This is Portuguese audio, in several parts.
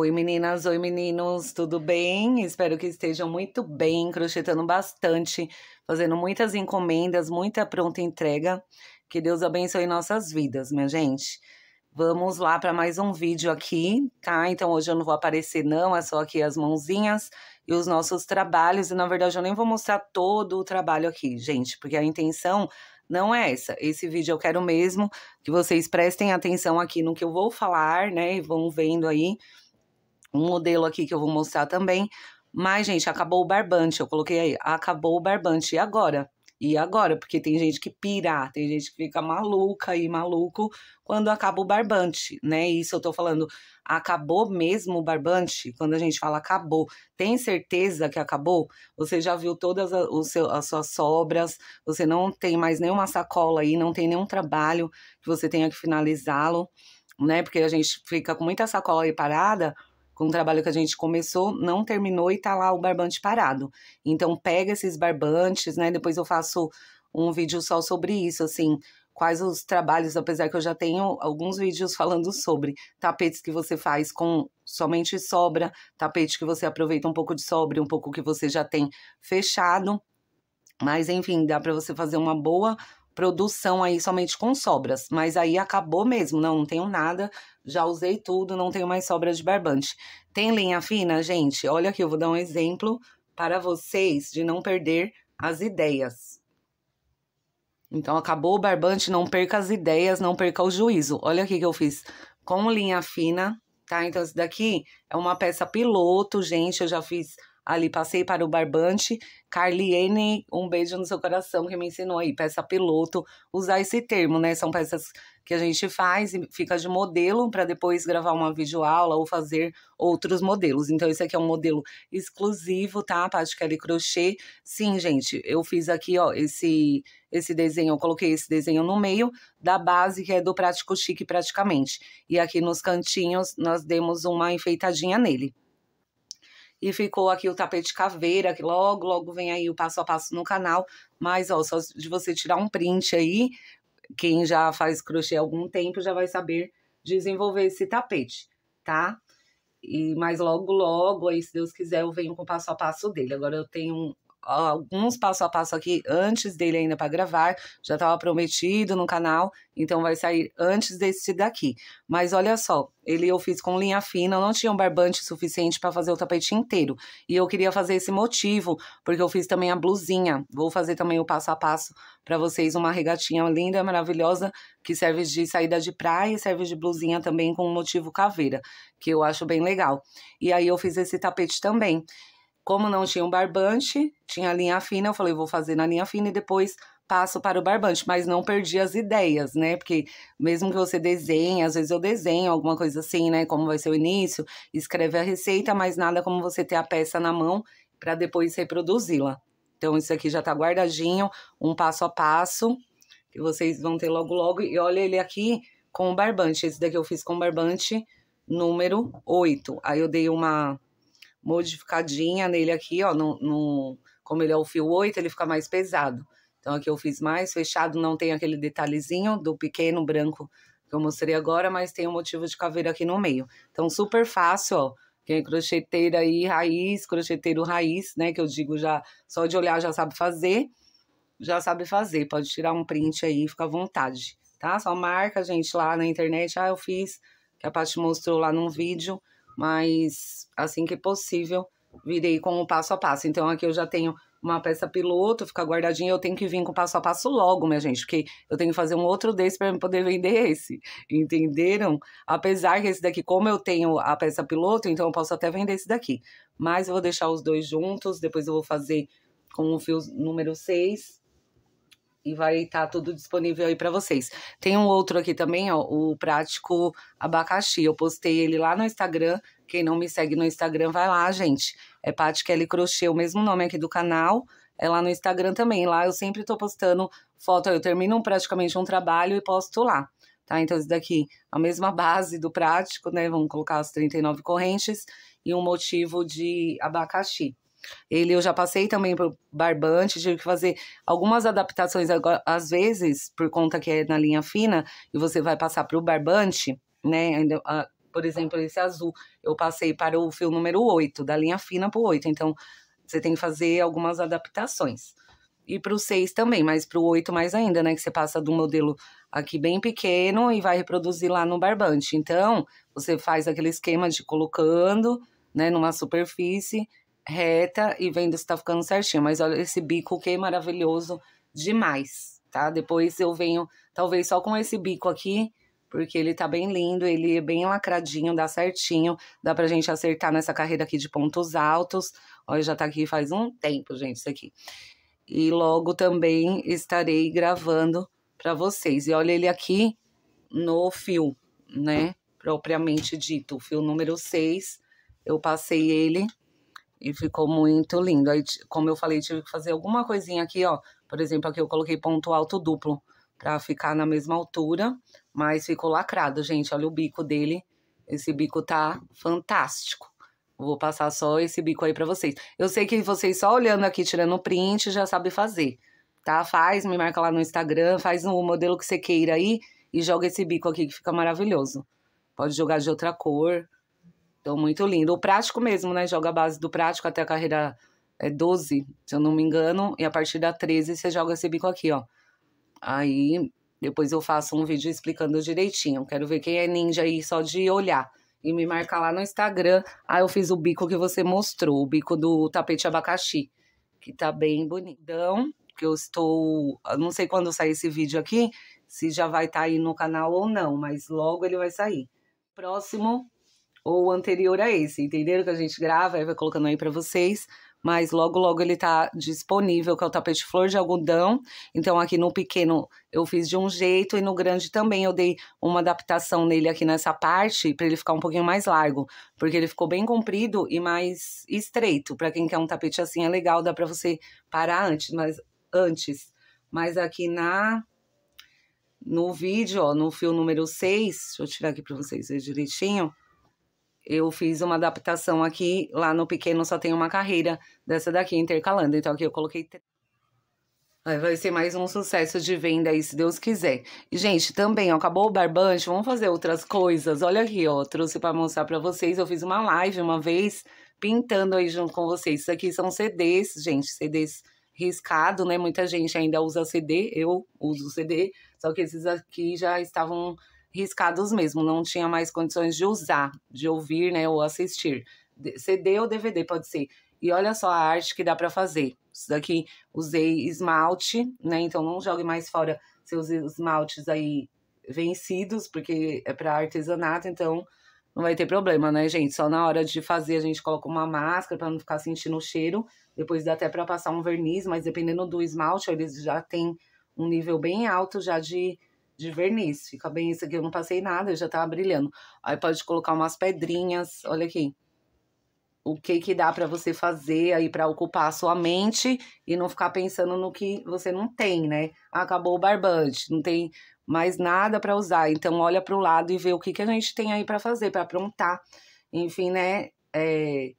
Oi meninas, oi meninos, tudo bem? Espero que estejam muito bem, crochetando bastante, fazendo muitas encomendas, muita pronta entrega. Que Deus abençoe nossas vidas, minha gente. Vamos lá para mais um vídeo aqui, tá? Então hoje eu não vou aparecer não, é só aqui as mãozinhas e os nossos trabalhos. E na verdade eu nem vou mostrar todo o trabalho aqui, gente, porque a intenção não é essa. Esse vídeo eu quero mesmo que vocês prestem atenção aqui no que eu vou falar, né? E vão vendo aí um modelo aqui que eu vou mostrar também. Mas, gente, acabou o barbante. Eu coloquei aí, acabou o barbante. E agora? E agora? Porque tem gente que pira, tem gente que fica maluca e maluco quando acaba o barbante, né? Isso eu tô falando, acabou mesmo o barbante? Quando a gente fala acabou, tem certeza que acabou? Você já viu todas a, as suas sobras, você não tem mais nenhuma sacola aí, não tem nenhum trabalho que você tenha que finalizá-lo, né? Porque a gente fica com muita sacola aí parada com o trabalho que a gente começou, não terminou e tá lá o barbante parado. Então pega esses barbantes, né? Depois eu faço um vídeo só sobre isso, assim, quais os trabalhos, apesar que eu já tenho alguns vídeos falando sobre tapetes que você faz com somente sobra, tapete que você aproveita um pouco de sobra, um pouco que você já tem fechado. Mas enfim, dá para você fazer uma boa produção aí somente com sobras, mas aí acabou mesmo, não, não tenho nada, já usei tudo, não tenho mais sobras de barbante. Tem linha fina, gente? Olha aqui, eu vou dar um exemplo para vocês de não perder as ideias. Então, acabou o barbante, não perca as ideias, não perca o juízo. Olha aqui que eu fiz com linha fina, tá? Então, isso daqui é uma peça piloto, gente, eu já fiz ali, passei para o barbante. Carliene, um beijo no seu coração que me ensinou aí, peça piloto, usar esse termo, né? São peças que a gente faz e fica de modelo para depois gravar uma videoaula ou fazer outros modelos. Então, esse aqui é um modelo exclusivo, tá? Parte Kelly Crochê. Sim, gente, eu fiz aqui, ó, esse, esse desenho, eu coloquei esse desenho no meio da base, que é do Prático Chique praticamente. E aqui nos cantinhos, nós demos uma enfeitadinha nele e ficou aqui o tapete caveira, que logo, logo vem aí o passo a passo no canal. Mas, ó, só de você tirar um print aí, quem já faz crochê há algum tempo já vai saber desenvolver esse tapete, tá? E, mas logo, logo, aí, se Deus quiser, eu venho com o passo a passo dele. Agora eu tenho alguns passo a passo aqui antes dele ainda para gravar, já estava prometido no canal, então vai sair antes desse daqui. Mas olha só, ele eu fiz com linha fina, não tinha um barbante suficiente para fazer o tapete inteiro. E eu queria fazer esse motivo, porque eu fiz também a blusinha. Vou fazer também o passo a passo para vocês uma regatinha linda, maravilhosa, que serve de saída de praia e serve de blusinha também com o motivo caveira, que eu acho bem legal. E aí eu fiz esse tapete também. Como não tinha um barbante, tinha a linha fina, eu falei, vou fazer na linha fina e depois passo para o barbante, mas não perdi as ideias, né? Porque mesmo que você desenhe, às vezes eu desenho alguma coisa assim, né? Como vai ser o início, escreve a receita, mas nada como você ter a peça na mão para depois reproduzi-la. Então, isso aqui já está guardadinho, um passo a passo, que vocês vão ter logo logo. E olha ele aqui com o barbante. Esse daqui eu fiz com o barbante número 8. Aí eu dei uma modificadinha nele aqui, ó, no, no, como ele é o fio 8, ele fica mais pesado. Então aqui eu fiz mais fechado, não tem aquele detalhezinho do pequeno branco que eu mostrei agora, mas tem um motivo de caveira aqui no meio. Então super fácil, ó. Quem é crocheteira aí, raiz, crocheteiro raiz, né, que eu digo já, só de olhar já sabe fazer, já sabe fazer. Pode tirar um print aí, fica à vontade, tá? Só marca a gente lá na internet, ah, eu fiz, que a Paty mostrou lá num vídeo, mas assim que possível, virei com o passo a passo. Então aqui eu já tenho uma peça piloto, fica guardadinha, eu tenho que vir com passo a passo logo, minha gente, porque eu tenho que fazer um outro desse para poder vender esse, entenderam? Apesar que esse daqui, como eu tenho a peça piloto, então eu posso até vender esse daqui. Mas eu vou deixar os dois juntos, depois eu vou fazer com o fio número 6, e vai estar tá tudo disponível aí para vocês. Tem um outro aqui também, ó, o prático abacaxi. Eu postei ele lá no Instagram. Quem não me segue no Instagram, vai lá, gente. É Paty Kelly Crochê, o mesmo nome aqui do canal. É lá no Instagram também. Lá eu sempre estou postando foto. Eu termino praticamente um trabalho e posto lá. Tá? Então, esse daqui, a mesma base do prático, né? Vamos colocar as 39 correntes e um motivo de abacaxi. Ele eu já passei também por barbante, tive que fazer algumas adaptações agora, às vezes, por conta que é na linha fina, e você vai passar para o barbante, né? Ah, por exemplo, esse azul, eu passei para o fio número 8, da linha fina para o 8. Então, você tem que fazer algumas adaptações. E para o 6 também, mas para o 8 mais ainda, né? Que você passa do modelo aqui bem pequeno e vai reproduzir lá no barbante. Então, você faz aquele esquema de colocando, né, numa superfície reta e vendo se tá ficando certinho. Mas olha esse bico que é maravilhoso demais, tá? Depois eu venho, talvez só com esse bico aqui, porque ele tá bem lindo, ele é bem lacradinho, dá certinho. Dá pra gente acertar nessa carreira aqui de pontos altos. Olha, já tá aqui faz um tempo, gente, isso aqui. E logo também estarei gravando para vocês. E olha ele aqui no fio, né? Propriamente dito, o fio número 6. Eu passei ele e ficou muito lindo. Aí, como eu falei, tive que fazer alguma coisinha aqui, ó. Por exemplo, aqui eu coloquei ponto alto duplo para ficar na mesma altura, mas ficou lacrado, gente. Olha o bico dele. Esse bico tá fantástico. Vou passar só esse bico aí para vocês. Eu sei que vocês só olhando aqui, tirando print, já sabe fazer, tá? Faz, me marca lá no Instagram, faz o um modelo que você queira aí e joga esse bico aqui que fica maravilhoso. Pode jogar de outra cor, então, muito lindo. O prático mesmo, né? Joga a base do prático até a carreira é, 12, se eu não me engano. E a partir da 13, você joga esse bico aqui, ó. Aí, depois eu faço um vídeo explicando direitinho. Quero ver quem é ninja aí só de olhar. E me marca lá no Instagram. Ah, eu fiz o bico que você mostrou, o bico do tapete abacaxi. Que tá bem bonitão. Que eu estou. Eu não sei quando sair esse vídeo aqui, se já vai estar tá aí no canal ou não, mas logo ele vai sair. Próximo ou anterior a esse. Entenderam que a gente grava e vai colocando aí para vocês. Mas logo, logo ele tá disponível, que é o tapete flor de algodão. Então, aqui no pequeno eu fiz de um jeito e no grande também eu dei uma adaptação nele aqui nessa parte para ele ficar um pouquinho mais largo, porque ele ficou bem comprido e mais estreito. Para quem quer um tapete assim é legal, dá para você parar antes, mas antes. Mas aqui na no vídeo, ó, no fio número 6, deixa eu tirar aqui para vocês verem direitinho eu fiz uma adaptação aqui, lá no pequeno só tem uma carreira dessa daqui intercalando, então aqui eu coloquei Vai ser mais um sucesso de venda aí, se Deus quiser. E, gente, também, ó, acabou o barbante, vamos fazer outras coisas. Olha aqui, ó, trouxe para mostrar para vocês. Eu fiz uma live uma vez, pintando aí junto com vocês. Isso aqui são CDs, gente, CDs riscado, né? Muita gente ainda usa CD, eu uso CD, só que esses aqui já estavam riscados mesmo, não tinha mais condições de usar, de ouvir, né, ou assistir. CD ou DVD pode ser. E olha só a arte que dá para fazer. Isso daqui usei esmalte, né? Então não jogue mais fora seus esmaltes aí vencidos, porque é para artesanato, então não vai ter problema, né, gente? Só na hora de fazer a gente coloca uma máscara para não ficar sentindo o cheiro. Depois dá até para passar um verniz, mas dependendo do esmalte, eles já tem um nível bem alto já de de verniz. Fica bem isso aqui, eu não passei nada, já tava brilhando. Aí pode colocar umas pedrinhas, olha aqui. O que que dá para você fazer aí para ocupar a sua mente e não ficar pensando no que você não tem, né? Acabou o barbante, não tem mais nada para usar. Então olha para o lado e vê o que que a gente tem aí para fazer, para aprontar. Enfim, né? É...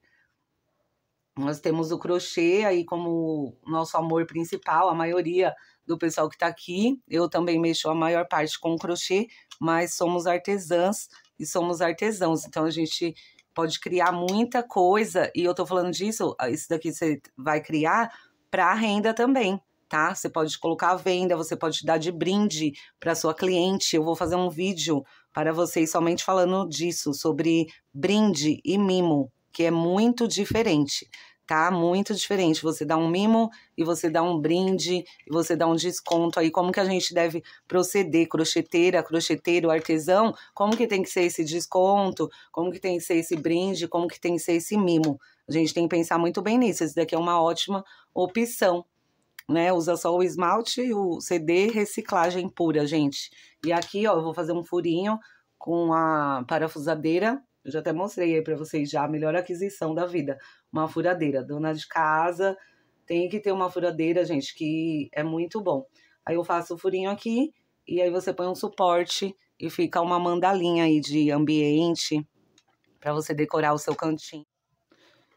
Nós temos o crochê aí como nosso amor principal, a maioria do pessoal que está aqui. Eu também mexo a maior parte com crochê, mas somos artesãs e somos artesãos. Então a gente pode criar muita coisa. E eu estou falando disso, ah, isso daqui você vai criar para renda também, tá? Você pode colocar à venda, você pode dar de brinde para sua cliente. Eu vou fazer um vídeo para vocês somente falando disso, sobre brinde e mimo, que é muito diferente tá? Muito diferente. Você dá um mimo e você dá um brinde, e você dá um desconto aí. Como que a gente deve proceder? Crocheteira, crocheteiro, artesão, como que tem que ser esse desconto? Como que tem que ser esse brinde? Como que tem que ser esse mimo? A gente tem que pensar muito bem nisso. Esse daqui é uma ótima opção. Né, usa só o esmalte e o CD reciclagem pura, gente. E aqui, ó, eu vou fazer um furinho com a parafusadeira eu já até mostrei aí para vocês já a melhor aquisição da vida, uma furadeira. Dona de casa tem que ter uma furadeira, gente, que é muito bom. Aí eu faço o furinho aqui e aí você põe um suporte e fica uma mandalinha aí de ambiente para você decorar o seu cantinho.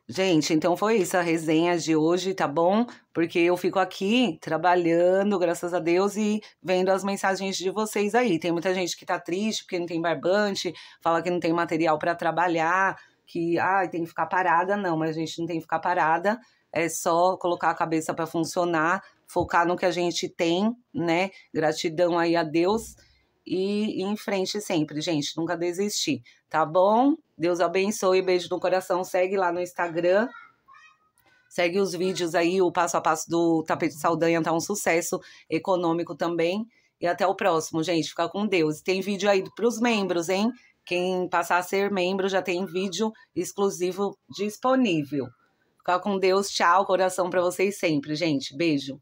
Gente, então foi isso a resenha de hoje, tá bom? Porque eu fico aqui trabalhando, graças a Deus, e vendo as mensagens de vocês aí. Tem muita gente que tá triste porque não tem barbante, fala que não tem material para trabalhar, que ah, tem que ficar parada. Não, mas a gente não tem que ficar parada, é só colocar a cabeça para funcionar, focar no que a gente tem, né? Gratidão aí a Deus e, e em frente sempre, gente, nunca desistir, tá bom? Deus abençoe, beijo no coração. Segue lá no Instagram. Segue os vídeos aí, o passo a passo do Tapete Saldanha tá um sucesso econômico também. E até o próximo, gente. Fica com Deus. Tem vídeo aí para os membros, hein? Quem passar a ser membro já tem vídeo exclusivo disponível. Fica com Deus. Tchau. Coração para vocês sempre, gente. Beijo.